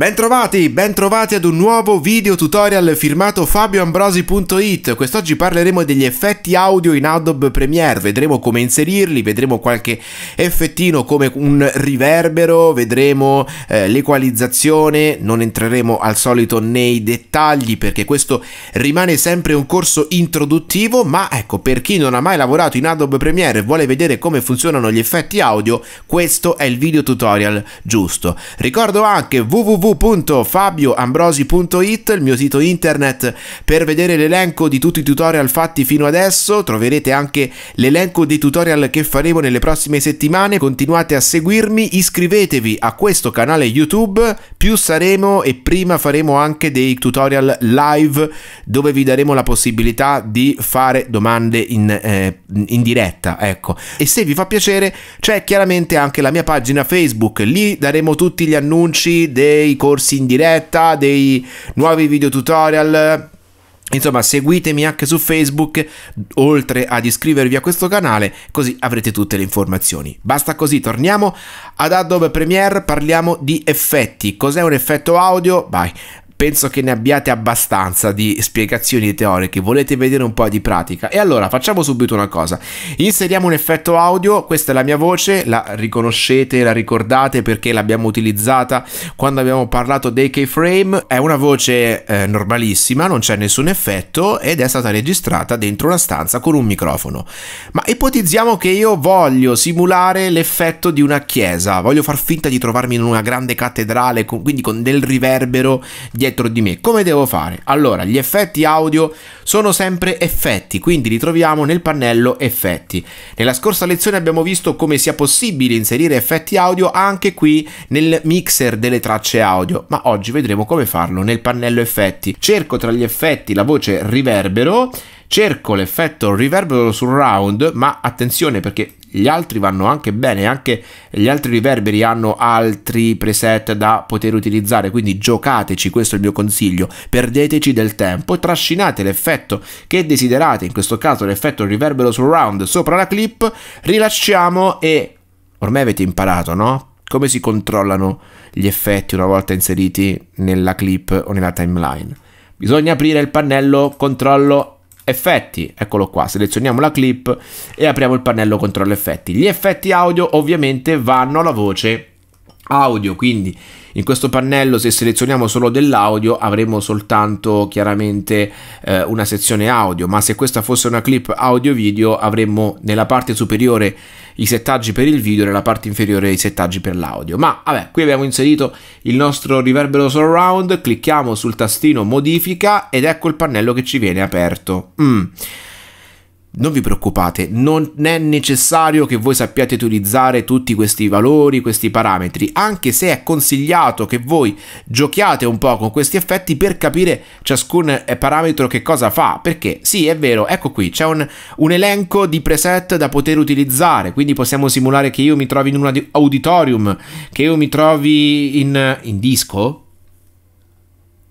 Bentrovati, bentrovati ad un nuovo video tutorial firmato fabioambrosi.it Quest'oggi parleremo degli effetti audio in Adobe Premiere Vedremo come inserirli, vedremo qualche effettino come un riverbero Vedremo eh, l'equalizzazione Non entreremo al solito nei dettagli perché questo rimane sempre un corso introduttivo Ma ecco, per chi non ha mai lavorato in Adobe Premiere e vuole vedere come funzionano gli effetti audio Questo è il video tutorial giusto Ricordo anche www www.fabioambrosi.it, il mio sito internet per vedere l'elenco di tutti i tutorial fatti fino adesso, troverete anche l'elenco dei tutorial che faremo nelle prossime settimane, continuate a seguirmi, iscrivetevi a questo canale YouTube, più saremo e prima faremo anche dei tutorial live dove vi daremo la possibilità di fare domande in, eh, in diretta, ecco. E se vi fa piacere c'è chiaramente anche la mia pagina Facebook, lì daremo tutti gli annunci dei corsi in diretta, dei nuovi video tutorial. Insomma, seguitemi anche su Facebook, oltre ad iscrivervi a questo canale, così avrete tutte le informazioni. Basta così, torniamo ad Adobe Premiere, parliamo di effetti. Cos'è un effetto audio? Vai, penso che ne abbiate abbastanza di spiegazioni teoriche, volete vedere un po' di pratica. E allora facciamo subito una cosa, inseriamo un effetto audio, questa è la mia voce, la riconoscete, la ricordate perché l'abbiamo utilizzata quando abbiamo parlato dei keyframe, è una voce eh, normalissima, non c'è nessun effetto ed è stata registrata dentro una stanza con un microfono. Ma ipotizziamo che io voglio simulare l'effetto di una chiesa, voglio far finta di trovarmi in una grande cattedrale, con, quindi con del riverbero dietro dietro di me. Come devo fare? Allora, gli effetti audio sono sempre effetti, quindi li troviamo nel pannello effetti. Nella scorsa lezione abbiamo visto come sia possibile inserire effetti audio anche qui nel mixer delle tracce audio, ma oggi vedremo come farlo nel pannello effetti. Cerco tra gli effetti la voce riverbero cerco l'effetto riverbero surround, ma attenzione perché gli altri vanno anche bene, anche gli altri riverberi hanno altri preset da poter utilizzare, quindi giocateci, questo è il mio consiglio, perdeteci del tempo, trascinate l'effetto che desiderate, in questo caso l'effetto riverbero surround sopra la clip, rilasciamo e ormai avete imparato, no? Come si controllano gli effetti una volta inseriti nella clip o nella timeline? Bisogna aprire il pannello controllo effetti, eccolo qua, selezioniamo la clip e apriamo il pannello controllo effetti. Gli effetti audio ovviamente vanno alla voce audio quindi in questo pannello se selezioniamo solo dell'audio avremo soltanto chiaramente eh, una sezione audio ma se questa fosse una clip audio video avremmo nella parte superiore i settaggi per il video e nella parte inferiore i settaggi per l'audio ma vabbè qui abbiamo inserito il nostro riverbero surround clicchiamo sul tastino modifica ed ecco il pannello che ci viene aperto mm non vi preoccupate, non è necessario che voi sappiate utilizzare tutti questi valori, questi parametri, anche se è consigliato che voi giochiate un po' con questi effetti per capire ciascun eh, parametro che cosa fa, perché sì, è vero, ecco qui, c'è un, un elenco di preset da poter utilizzare, quindi possiamo simulare che io mi trovi in un auditorium, che io mi trovi in, in disco,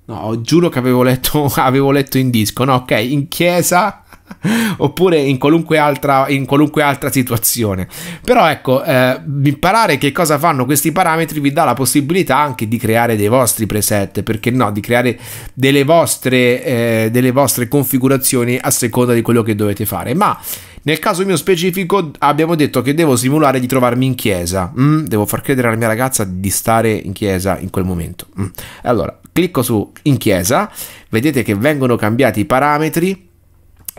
No, giuro che avevo letto, avevo letto in disco, no, ok, in chiesa oppure in qualunque, altra, in qualunque altra situazione. Però ecco, eh, imparare che cosa fanno questi parametri vi dà la possibilità anche di creare dei vostri preset, perché no, di creare delle vostre, eh, delle vostre configurazioni a seconda di quello che dovete fare. Ma nel caso mio specifico abbiamo detto che devo simulare di trovarmi in chiesa, mm, devo far credere alla mia ragazza di stare in chiesa in quel momento. Mm. Allora, clicco su in chiesa, vedete che vengono cambiati i parametri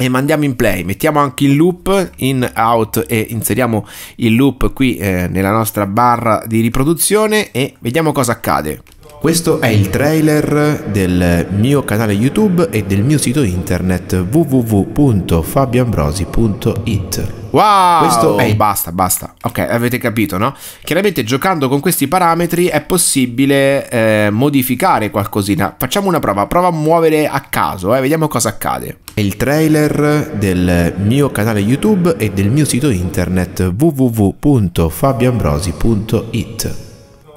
e mandiamo in play, mettiamo anche il loop in out e inseriamo il loop qui eh, nella nostra barra di riproduzione e vediamo cosa accade. Questo è il trailer del mio canale YouTube e del mio sito internet www.fabianbrosi.it. Wow! Questo è... Basta, basta. Ok, avete capito, no? Chiaramente giocando con questi parametri è possibile eh, modificare qualcosina. Facciamo una prova, prova a muovere a caso, eh, vediamo cosa accade. È il trailer del mio canale YouTube e del mio sito internet www.fabianbrosi.it.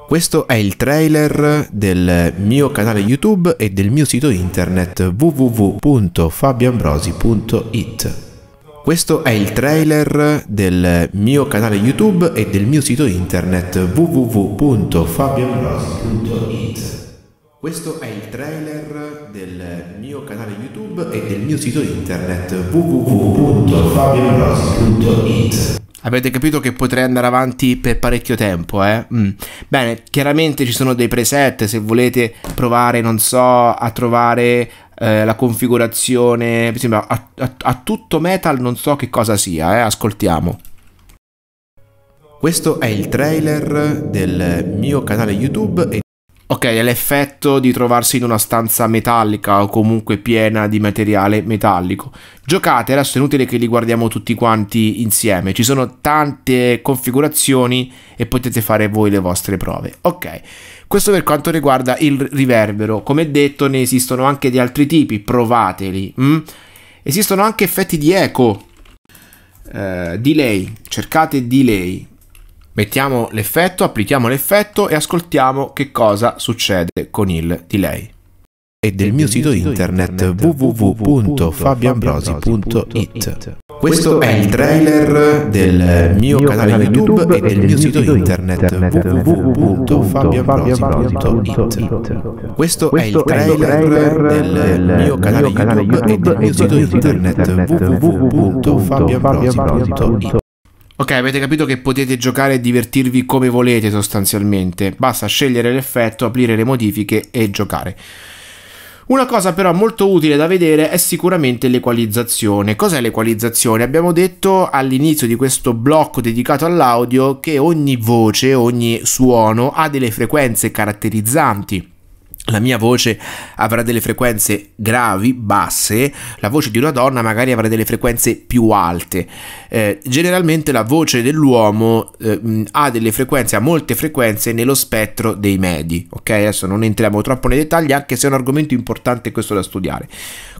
Questo è il trailer del mio canale YouTube e del mio sito internet www.fabioambrosi.it. Questo è il trailer del mio canale YouTube e del mio sito internet www.fabioambrosi.it. Questo è il trailer del mio canale YouTube e del mio sito internet www.fabioambrosi.it. Avete capito che potrei andare avanti per parecchio tempo, eh? Mm. Bene, chiaramente ci sono dei preset, se volete provare, non so, a trovare eh, la configurazione, mi sembra a, a, a, tutto metal, non so che cosa sia, eh? Ascoltiamo. Questo è il trailer del mio canale YouTube e Ok, è l'effetto di trovarsi in una stanza metallica o comunque piena di materiale metallico. Giocate, adesso è inutile che li guardiamo tutti quanti insieme, ci sono tante configurazioni e potete fare voi le vostre prove. Ok, questo per quanto riguarda il riverbero, come detto ne esistono anche di altri tipi, provateli. Mm? Esistono anche effetti di eco, eh, delay, cercate delay, Mettiamo l'effetto, applichiamo l'effetto e ascoltiamo che cosa succede con il delay. E del, mio sito, internet www.fabianbrosi.it. Questo è il trailer del mio canale YouTube e del mio sito internet www.fabianbrosi.it. Questo è il trailer del mio canale YouTube e del mio sito internet www.fabianbrosi.it. Ok, avete capito che potete giocare e divertirvi come volete sostanzialmente, basta scegliere l'effetto, aprire le modifiche e giocare. Una cosa però molto utile da vedere è sicuramente l'equalizzazione. Cos'è l'equalizzazione? Abbiamo detto all'inizio di questo blocco dedicato all'audio che ogni voce, ogni suono ha delle frequenze caratterizzanti la mia voce avrà delle frequenze gravi, basse, la voce di una donna magari avrà delle frequenze più alte. Eh, generalmente la voce dell'uomo eh, mm, ha delle frequenze, ha molte frequenze nello spettro dei medi. Ok, adesso non entriamo troppo nei dettagli, anche se è un argomento importante questo da studiare.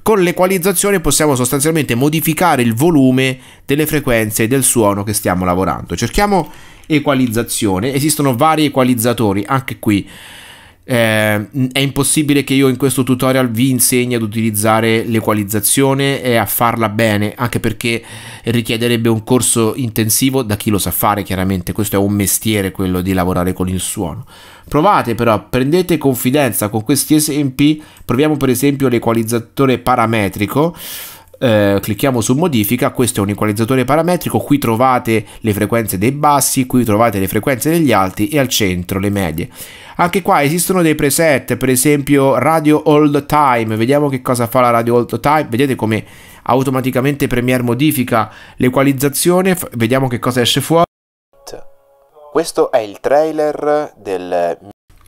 Con l'equalizzazione possiamo sostanzialmente modificare il volume delle frequenze del suono che stiamo lavorando. Cerchiamo equalizzazione, esistono vari equalizzatori, anche qui eh, è impossibile che io in questo tutorial vi insegni ad utilizzare l'equalizzazione e a farla bene, anche perché richiederebbe un corso intensivo da chi lo sa fare, chiaramente questo è un mestiere quello di lavorare con il suono. Provate però, prendete confidenza con questi esempi, proviamo per esempio l'equalizzatore parametrico. Eh, clicchiamo su modifica, questo è un equalizzatore parametrico, qui trovate le frequenze dei bassi, qui trovate le frequenze degli alti e al centro le medie. Anche qua esistono dei preset, per esempio Radio Old Time, vediamo che cosa fa la Radio Old Time, vedete come automaticamente Premiere modifica l'equalizzazione, vediamo che cosa esce fuori. Questo è il trailer del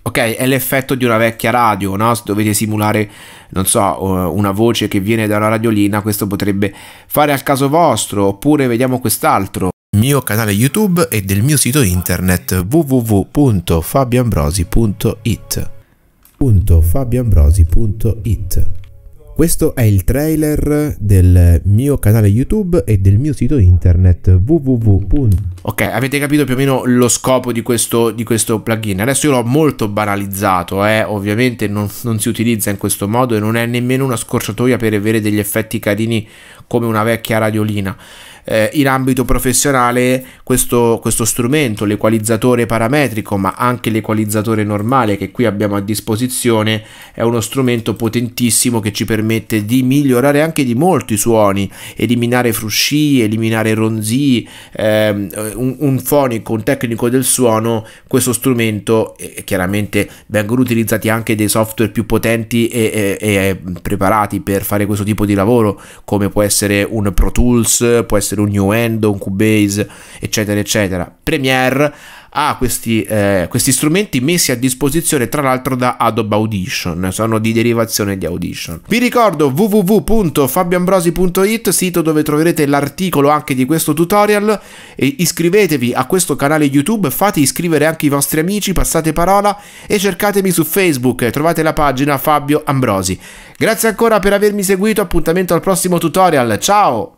ok, è l'effetto di una vecchia radio, no? Se dovete simulare, non so, eh, una voce che viene da una radiolina, questo potrebbe fare al caso vostro, oppure vediamo quest'altro mio canale YouTube e del mio sito internet www.fabiambrosi.it. .fabiambrosi.it Questo è il trailer del mio canale YouTube e del mio sito internet www. Ok, avete capito più o meno lo scopo di questo, di questo plugin. Adesso io l'ho molto banalizzato, eh? ovviamente non, non si utilizza in questo modo e non è nemmeno una scorciatoia per avere degli effetti carini come una vecchia radiolina eh, in ambito professionale questo, questo strumento, l'equalizzatore parametrico, ma anche l'equalizzatore normale che qui abbiamo a disposizione, è uno strumento potentissimo che ci permette di migliorare anche di molto i suoni, eliminare frusci, eliminare ronzi, ehm, un, un fonico, un tecnico del suono, questo strumento eh, chiaramente vengono utilizzati anche dei software più potenti e, e, e preparati per fare questo tipo di lavoro, come può essere un Pro Tools, può essere essere un new endo, un Cubase, eccetera, eccetera. Premiere ha questi, eh, questi strumenti messi a disposizione tra l'altro da Adobe Audition, sono di derivazione di Audition. Vi ricordo www.fabioambrosi.it, sito dove troverete l'articolo anche di questo tutorial e iscrivetevi a questo canale YouTube, fate iscrivere anche i vostri amici, passate parola e cercatemi su Facebook, trovate la pagina Fabio Ambrosi. Grazie ancora per avermi seguito, appuntamento al prossimo tutorial, ciao!